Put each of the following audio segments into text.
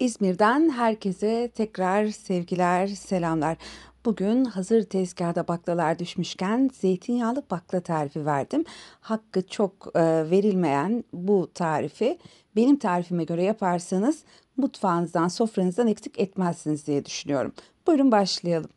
İzmir'den herkese tekrar sevgiler, selamlar. Bugün hazır tezgahda baklalar düşmüşken zeytinyağlı bakla tarifi verdim. Hakkı çok e, verilmeyen bu tarifi benim tarifime göre yaparsanız mutfağınızdan, sofranızdan eksik etmezsiniz diye düşünüyorum. Buyurun başlayalım.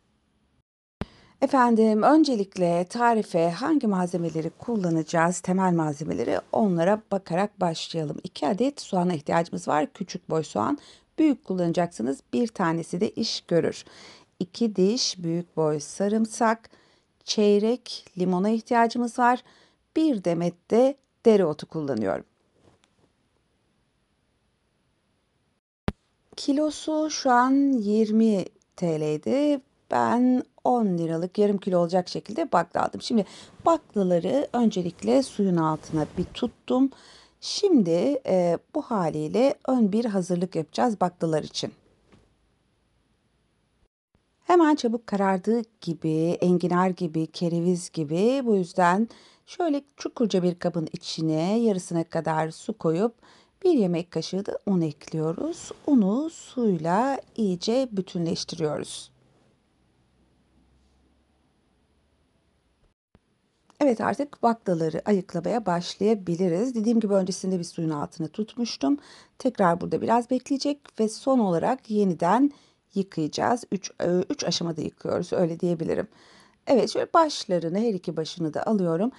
Efendim öncelikle tarife hangi malzemeleri kullanacağız temel malzemeleri onlara bakarak başlayalım. 2 adet soğana ihtiyacımız var. Küçük boy soğan, büyük kullanacaksınız. Bir tanesi de iş görür. 2 diş büyük boy sarımsak, çeyrek limona ihtiyacımız var. Bir demet de dereotu kullanıyorum. Kilosu şu an 20 TL'ydi. Ben 10 liralık yarım kilo olacak şekilde bakla aldım. Şimdi baklaları öncelikle suyun altına bir tuttum. Şimdi e, bu haliyle ön bir hazırlık yapacağız baklalar için. Hemen çabuk karardığı gibi, enginar gibi, kereviz gibi bu yüzden şöyle çukurca bir kabın içine yarısına kadar su koyup bir yemek kaşığı da un ekliyoruz. Unu suyla iyice bütünleştiriyoruz. Evet artık baklaları ayıklamaya başlayabiliriz. Dediğim gibi öncesinde bir suyun altına tutmuştum. Tekrar burada biraz bekleyecek ve son olarak yeniden yıkayacağız. 3 3 e, aşamada yıkıyoruz öyle diyebilirim. Evet şöyle başlarını her iki başını da alıyorum.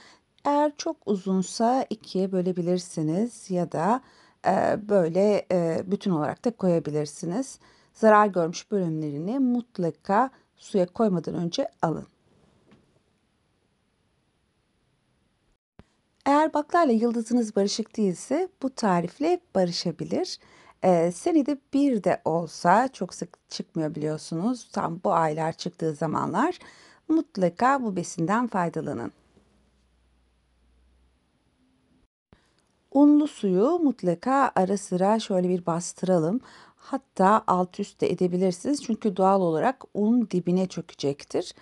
Eğer çok uzunsa ikiye bölebilirsiniz ya da e, böyle e, bütün olarak da koyabilirsiniz. Zarar görmüş bölümlerini mutlaka suya koymadan önce alın. Eğer baklayla yıldızınız barışık değilse bu tarifle barışabilir. Ee, senede bir de olsa çok sık çıkmıyor biliyorsunuz. Tam bu aylar çıktığı zamanlar mutlaka bu besinden faydalanın. Unlu suyu mutlaka ara sıra şöyle bir bastıralım. Hatta alt üst de edebilirsiniz çünkü doğal olarak un dibine çökecektir.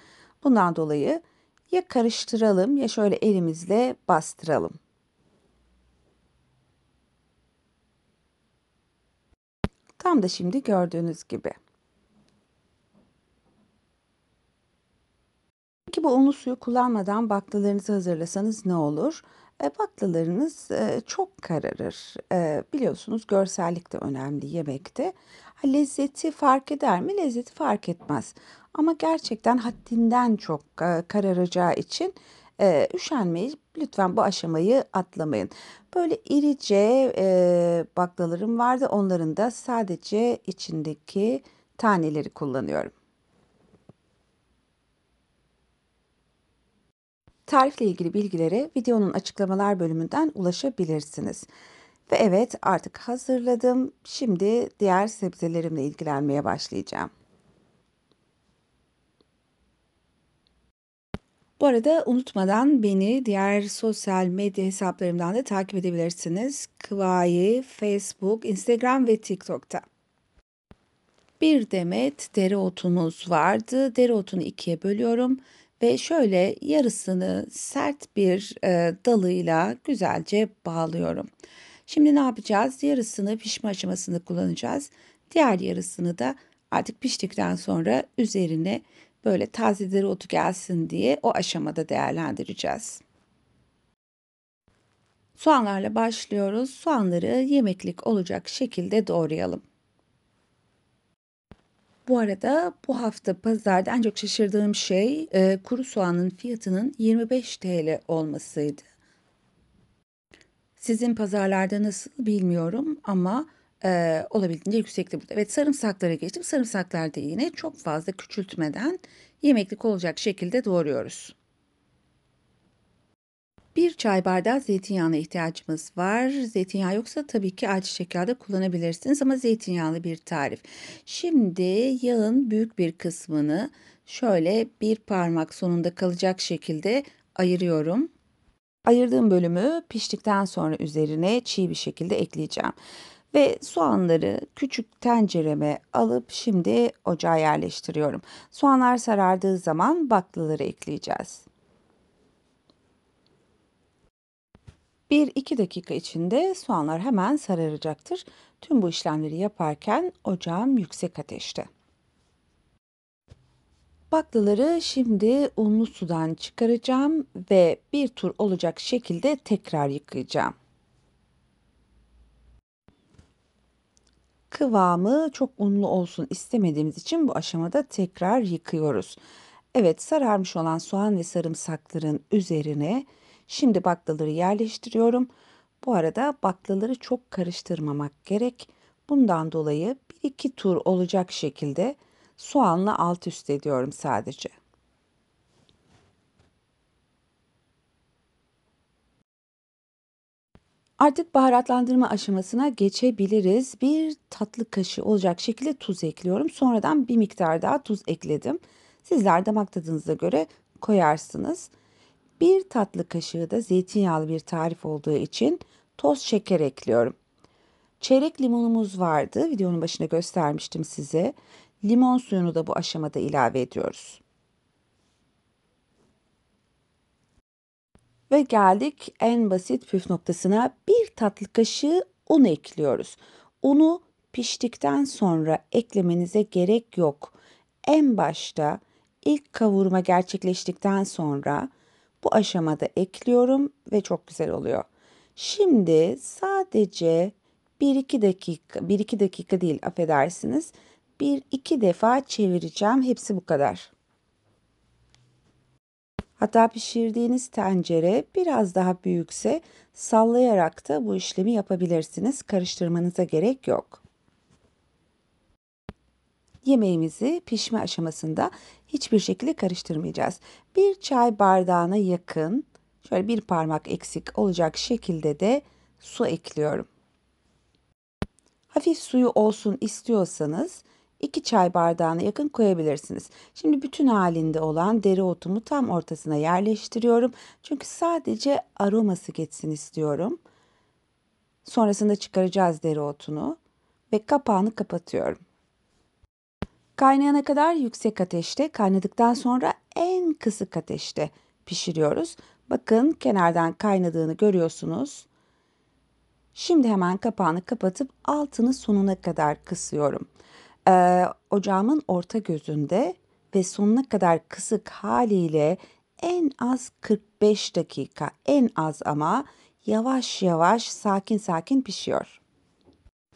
Bundan dolayı ya karıştıralım ya şöyle elimizle bastıralım. Tam da şimdi gördüğünüz gibi. Peki bu unlu suyu kullanmadan baklalarınızı hazırlasanız ne olur? E, baklalarınız e, çok kararır. E, biliyorsunuz görsellik de önemli yemekte. Ha, lezzeti fark eder mi? Lezzeti fark etmez. Ama gerçekten haddinden çok e, kararacağı için e, üşenmeyi lütfen bu aşamayı atlamayın. Böyle irice e, baklalarım vardı. Onların da sadece içindeki taneleri kullanıyorum. Tarifle ilgili bilgilere videonun açıklamalar bölümünden ulaşabilirsiniz. Ve evet artık hazırladım. Şimdi diğer sebzelerimle ilgilenmeye başlayacağım. Bu arada unutmadan beni diğer sosyal medya hesaplarımdan da takip edebilirsiniz. Kıvayi, Facebook, Instagram ve TikTok'ta. Bir demet dereotumuz vardı. Dereotunu ikiye bölüyorum ve şöyle yarısını sert bir e, dalıyla güzelce bağlıyorum. Şimdi ne yapacağız? Yarısını pişme aşamasında kullanacağız. Diğer yarısını da artık piştikten sonra üzerine Böyle taze dereotu gelsin diye o aşamada değerlendireceğiz. Soğanlarla başlıyoruz. Soğanları yemeklik olacak şekilde doğrayalım. Bu arada bu hafta pazarda en çok şaşırdığım şey e, kuru soğanın fiyatının 25 TL olmasıydı. Sizin pazarlarda nasıl bilmiyorum ama e, olabildiğince yüksekti burada. Evet sarımsaklara geçtim. Sarımsaklarda yine çok fazla küçültmeden yemeklik olacak şekilde doğruyoruz. Bir çay bardağı zeytinyağına ihtiyacımız var. Zeytinyağı yoksa tabii ki ayçiçek yağı da kullanabilirsiniz ama zeytinyağlı bir tarif. Şimdi yağın büyük bir kısmını şöyle bir parmak sonunda kalacak şekilde ayırıyorum. Ayırdığım bölümü piştikten sonra üzerine çiğ bir şekilde ekleyeceğim. Ve soğanları küçük tencereme alıp şimdi ocağa yerleştiriyorum. Soğanlar sarardığı zaman baklaları ekleyeceğiz. 1-2 dakika içinde soğanlar hemen sararacaktır. Tüm bu işlemleri yaparken ocağım yüksek ateşte. Baklaları şimdi unlu sudan çıkaracağım ve bir tur olacak şekilde tekrar yıkayacağım. Kıvamı çok unlu olsun istemediğimiz için bu aşamada tekrar yıkıyoruz. Evet sararmış olan soğan ve sarımsakların üzerine şimdi baklaları yerleştiriyorum. Bu arada baklaları çok karıştırmamak gerek. Bundan dolayı bir iki tur olacak şekilde soğanla alt üst ediyorum sadece. Artık baharatlandırma aşamasına geçebiliriz. Bir tatlı kaşığı olacak şekilde tuz ekliyorum. Sonradan bir miktar daha tuz ekledim. Sizler damak tadınıza göre koyarsınız. Bir tatlı kaşığı da zeytinyağlı bir tarif olduğu için toz şeker ekliyorum. Çeyrek limonumuz vardı. Videonun başında göstermiştim size. Limon suyunu da bu aşamada ilave ediyoruz. Ve geldik en basit püf noktasına bir tatlı kaşığı un ekliyoruz. Unu piştikten sonra eklemenize gerek yok. En başta ilk kavurma gerçekleştikten sonra bu aşamada ekliyorum ve çok güzel oluyor. Şimdi sadece 1-2 dakika, 1-2 dakika değil affedersiniz. 1-2 defa çevireceğim. Hepsi bu kadar. Hatta pişirdiğiniz tencere biraz daha büyükse sallayarak da bu işlemi yapabilirsiniz. Karıştırmanıza gerek yok. Yemeğimizi pişme aşamasında hiçbir şekilde karıştırmayacağız. Bir çay bardağına yakın, şöyle bir parmak eksik olacak şekilde de su ekliyorum. Hafif suyu olsun istiyorsanız 2 çay bardağına yakın koyabilirsiniz. Şimdi bütün halinde olan dereotumu tam ortasına yerleştiriyorum. Çünkü sadece aroması geçsin istiyorum. Sonrasında çıkaracağız dereotunu ve kapağını kapatıyorum. Kaynayana kadar yüksek ateşte, kaynadıktan sonra en kısık ateşte pişiriyoruz. Bakın kenardan kaynadığını görüyorsunuz. Şimdi hemen kapağını kapatıp altını sonuna kadar kısıyorum e, ocağımın orta gözünde ve sonuna kadar kısık haliyle en az 45 dakika en az ama yavaş yavaş sakin sakin pişiyor.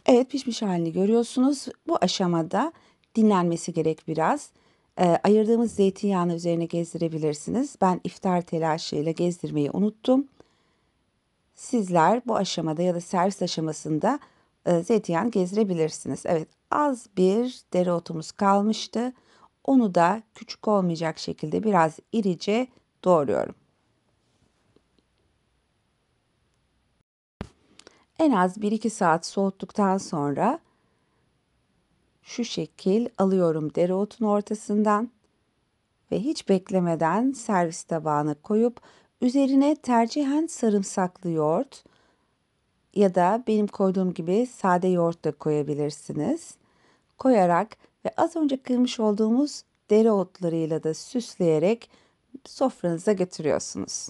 Evet pişmiş halini görüyorsunuz. Bu aşamada dinlenmesi gerek biraz. E, ayırdığımız zeytinyağını üzerine gezdirebilirsiniz. Ben iftar telaşıyla gezdirmeyi unuttum. Sizler bu aşamada ya da servis aşamasında e, zeytinyağını gezdirebilirsiniz. Evet az bir dereotumuz kalmıştı. Onu da küçük olmayacak şekilde biraz irice doğruyorum. En az 1-2 saat soğuttuktan sonra şu şekil alıyorum dereotun ortasından ve hiç beklemeden servis tabağına koyup üzerine tercihen sarımsaklı yoğurt ya da benim koyduğum gibi sade yoğurt da koyabilirsiniz koyarak ve az önce kıymış olduğumuz dereotlarıyla da süsleyerek sofranıza götürüyorsunuz.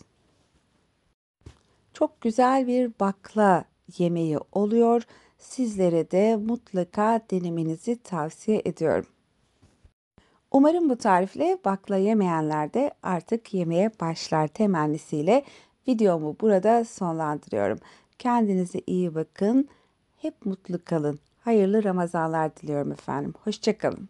Çok güzel bir bakla yemeği oluyor. Sizlere de mutlaka denemenizi tavsiye ediyorum. Umarım bu tarifle bakla yemeyenler de artık yemeye başlar temennisiyle videomu burada sonlandırıyorum. Kendinize iyi bakın. Hep mutlu kalın. Hayırlı Ramazanlar diliyorum efendim. Hoşçakalın.